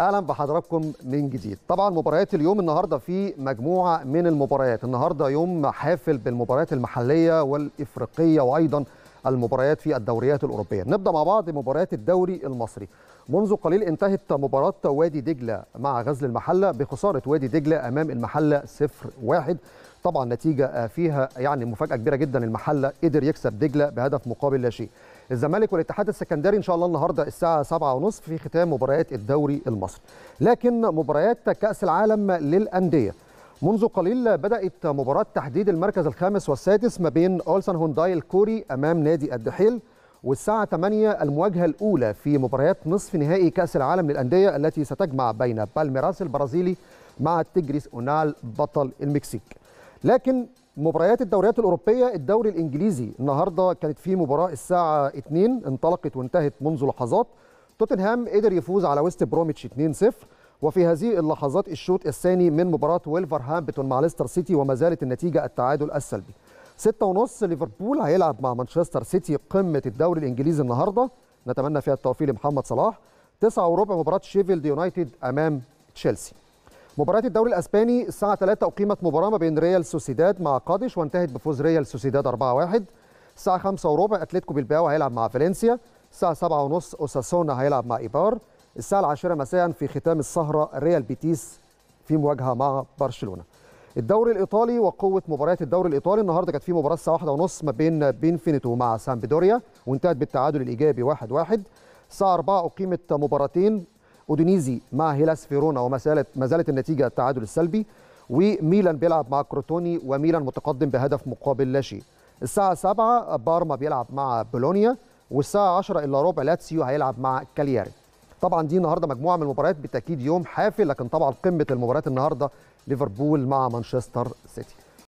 اهلا بحضراتكم من جديد طبعا مباريات اليوم النهارده في مجموعه من المباريات النهارده يوم حافل بالمباريات المحليه والافريقيه وايضا المباريات في الدوريات الأوروبية نبدأ مع بعض مباريات الدوري المصري منذ قليل انتهت مباراة وادي دجلة مع غزل المحلة بخسارة وادي دجلة أمام المحلة 0-1 طبعا نتيجة فيها يعني مفاجأة كبيرة جدا المحلة قدر يكسب دجلة بهدف مقابل لا شيء الزمالك والاتحاد السكندري ان شاء الله النهارده الساعه 7:30 في ختام مباريات الدوري المصري لكن مباريات كاس العالم للانديه منذ قليل بدأت مباراة تحديد المركز الخامس والسادس ما بين أولسن هونداي الكوري أمام نادي الدحيل والساعة 8 المواجهة الأولى في مباريات نصف نهائي كأس العالم للأندية التي ستجمع بين بالميراس البرازيلي مع تيجريس أونال بطل المكسيك لكن مباريات الدوريات الأوروبية الدوري الإنجليزي النهاردة كانت في مباراة الساعة 2 انطلقت وانتهت منذ لحظات توتنهام قدر يفوز على ويست بروميتش 2-0 وفي هذه اللحظات الشوط الثاني من مباراة ويلفرهامبتون مع ليستر سيتي وما زالت النتيجة التعادل السلبي ستة ونص ليفربول هيلعب مع مانشستر سيتي قمة الدوري الإنجليزي النهاردة نتمنى فيها التوفيق لمحمد صلاح تسعة وربع مباراة شيفيلد يونايتد أمام تشيلسي مباراة الدوري الأسباني الساعة 3 أقيمت مباراة ما بين ريال سوسيداد مع قادش وانتهت بفوز ريال سوسيداد 4-1 الساعة 5 وربع أتلتيكو بلباو هيلعب مع فالنسيا الساعة 7 ونص أوساسونا هيلعب مع إيبار الساعة العاشرة مساء في ختام السهرة ريال بيتيس في مواجهة مع برشلونة الدوري الإيطالي وقوة مباريات الدوري الإيطالي النهاردة كانت في مباراة الساعة واحدة ونص ما بين بينفينيتو مع سامبدوريا وانتهت بالتعادل الإيجابي واحد واحد الساعة 4 أقيمت مباراتين أودينيزي مع هيلاس فيرونا وما زالت ما زالت النتيجة التعادل السلبي وميلان بيلعب مع كروتوني وميلان متقدم بهدف مقابل لا شيء الساعة 7 بارما بيلعب مع بولونيا والساعة 10 إلا ربع لاتسيو هيلعب مع كالياري طبعا دي النهارده مجموعه من المباريات بالتاكيد يوم حافل لكن طبعا قمه المباريات النهارده ليفربول مع مانشستر سيتي